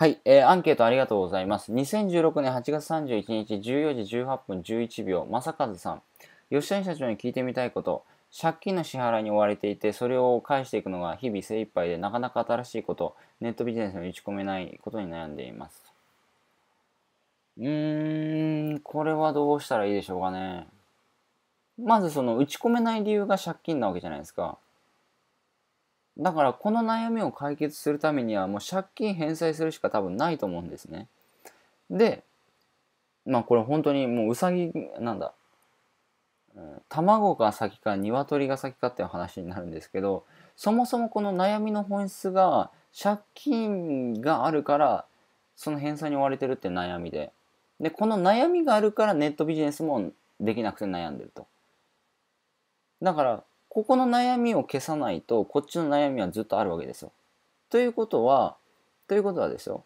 はい、えー、アンケートありがとうございます。2016年8月31日14時18分11秒、正和さん。吉谷社長に聞いてみたいこと。借金の支払いに追われていて、それを返していくのが日々精一杯で、なかなか新しいこと、ネットビジネスに打ち込めないことに悩んでいます。うーん、これはどうしたらいいでしょうかね。まずその打ち込めない理由が借金なわけじゃないですか。だからこの悩みを解決するためにはもう借金返済するしか多分ないと思うんですね。で、まあこれ本当にもううさぎ、なんだ、卵が先か鶏が先かっていう話になるんですけど、そもそもこの悩みの本質が借金があるからその返済に追われてるって悩みで。で、この悩みがあるからネットビジネスもできなくて悩んでると。だからここの悩みを消さないと、こっちの悩みはずっとあるわけですよ。ということは、ということはですよ、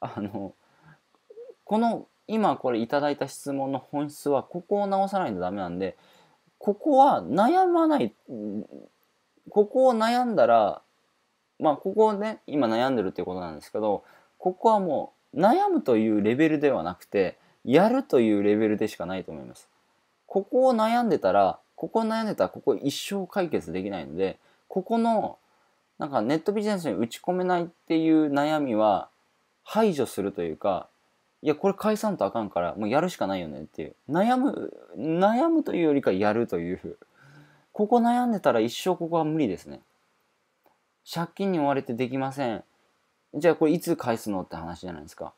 あの、この、今これいただいた質問の本質は、ここを直さないとダメなんで、ここは悩まない、ここを悩んだら、まあ、ここをね、今悩んでるっていうことなんですけど、ここはもう、悩むというレベルではなくて、やるというレベルでしかないと思います。ここを悩んでたら、ここ悩んでたらここ一生解決できないのでここのなんかネットビジネスに打ち込めないっていう悩みは排除するというかいやこれ解散とあかんからもうやるしかないよねっていう悩む悩むというよりかやるというここ悩んでたら一生ここは無理ですね借金に追われてできませんじゃあこれいつ返すのって話じゃないですか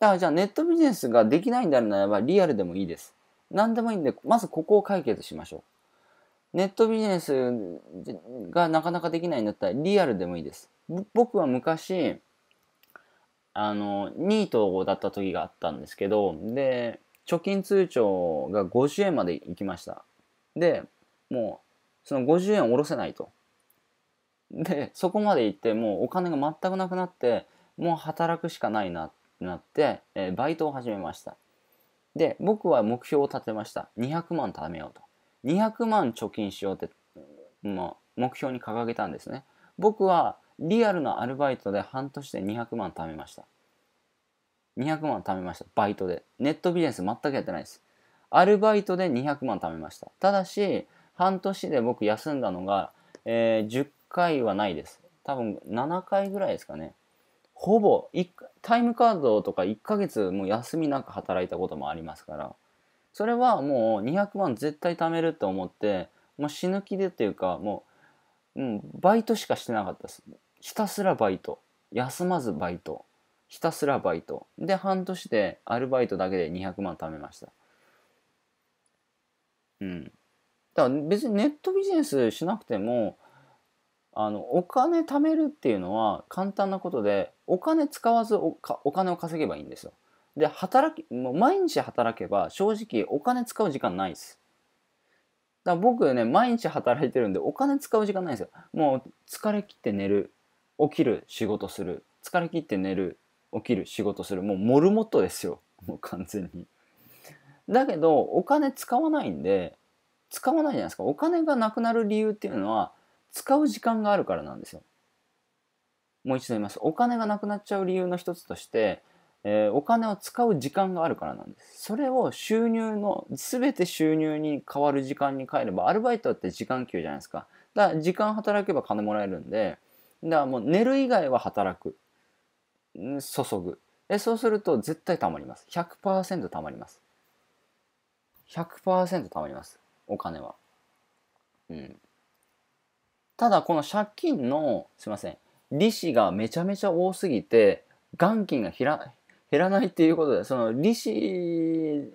だからじゃあネットビジネスができないんであれならばリアルでもいいです何でもいいんで、まずここを解決しましょう。ネットビジネスがなかなかできないんだったらリアルでもいいです。僕は昔、あの、ニートだった時があったんですけど、で、貯金通帳が50円まで行きました。で、もう、その50円を下ろせないと。で、そこまで行って、もうお金が全くなくなって、もう働くしかないなってなって、えー、バイトを始めました。で、僕は目標を立てました。200万貯めようと。200万貯金しようって、まあ、目標に掲げたんですね。僕はリアルなアルバイトで半年で200万貯めました。200万貯めました。バイトで。ネットビジネス全くやってないです。アルバイトで200万貯めました。ただし、半年で僕休んだのが、えー、10回はないです。多分7回ぐらいですかね。ほぼタイムカードとか1ヶ月もう休みなく働いたこともありますからそれはもう200万絶対貯めると思ってもう死ぬ気でっていうかもう、うん、バイトしかしてなかったですひたすらバイト休まずバイトひたすらバイトで半年でアルバイトだけで200万貯めましたうんだから別にネットビジネスしなくてもあのお金貯めるっていうのは簡単なことでお金使わずおお金を稼げばいいんですよ。で働きもう毎日働けば正直お金使う時間ないです。だから僕ね毎日働いてるんでお金使う時間ないんですよ。もう疲れ切って寝る起きる仕事する疲れ切って寝る起きる仕事するもうモルモットですよもう完全に。だけどお金使わないんで使わないじゃないですかお金がなくなる理由っていうのは使う時間があるからなんですよ。もう一度言います。お金がなくなっちゃう理由の一つとして、えー、お金を使う時間があるからなんです。それを収入の、全て収入に変わる時間に変えれば、アルバイトって時間給じゃないですか。だから時間働けば金もらえるんで、だからもう寝る以外は働く。注ぐ。えそうすると絶対貯まります。100%貯まります。100%貯まります。お金は。うん。ただこの借金のすいません利子がめちゃめちゃ多すぎて元金が減らないっていうことでその利子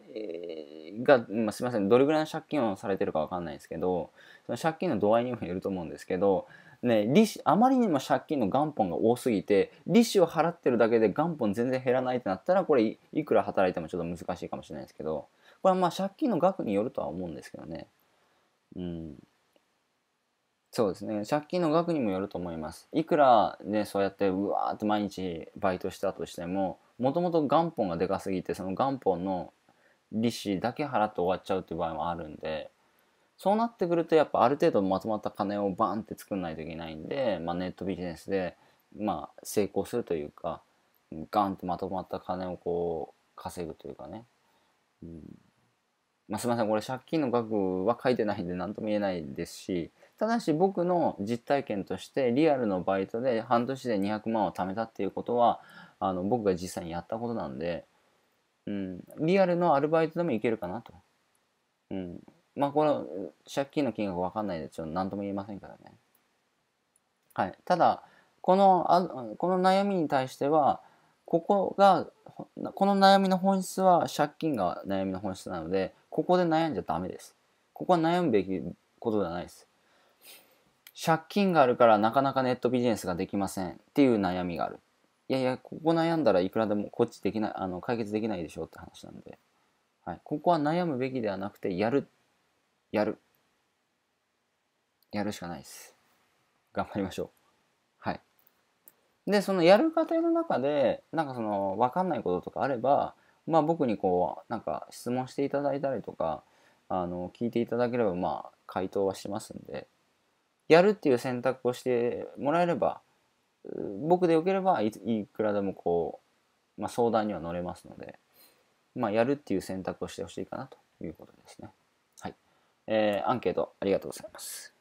が、まあ、すいませんどれぐらいの借金をされてるか分かんないですけどその借金の度合いにもよると思うんですけど、ね、利子あまりにも借金の元本が多すぎて利子を払ってるだけで元本全然減らないってなったらこれいくら働いてもちょっと難しいかもしれないですけどこれはまあ借金の額によるとは思うんですけどね。うんそうですね借金の額にもよると思いますいくらねそうやってうわーって毎日バイトしたとしてももともと元本がでかすぎてその元本の利子だけ払って終わっちゃうっていう場合もあるんでそうなってくるとやっぱある程度まとまった金をバンって作んないといけないんで、まあ、ネットビジネスで、まあ、成功するというかガンってまとまった金をこう稼ぐというかね、うん、まあ、すみませんこれ借金の額は書いてないんで何とも言えないですしただし僕の実体験としてリアルのバイトで半年で200万を貯めたっていうことはあの僕が実際にやったことなんで、うん、リアルのアルバイトでもいけるかなと。うん、まあこの借金の金額分かんないでちょっと何とも言えませんからね。はい、ただこのあこの悩みに対してはここが、この悩みの本質は借金が悩みの本質なので、ここで悩んじゃダメです。ここは悩むべきことではないです。借金があるからなかなかネットビジネスができませんっていう悩みがある。いやいや、ここ悩んだらいくらでもこっちできない、あの、解決できないでしょうって話なんで。はい。ここは悩むべきではなくて、やる。やる。やるしかないです。頑張りましょう。でそのやる過程の中でなんかその分かんないこととかあれば、まあ、僕にこうなんか質問していただいたりとかあの聞いていただければまあ回答はしますんでやるっていう選択をしてもらえれば僕でよければいくらでもこう、まあ、相談には乗れますので、まあ、やるっていう選択をしてほしいかなということですね。はい。えー、アンケートありがとうございます。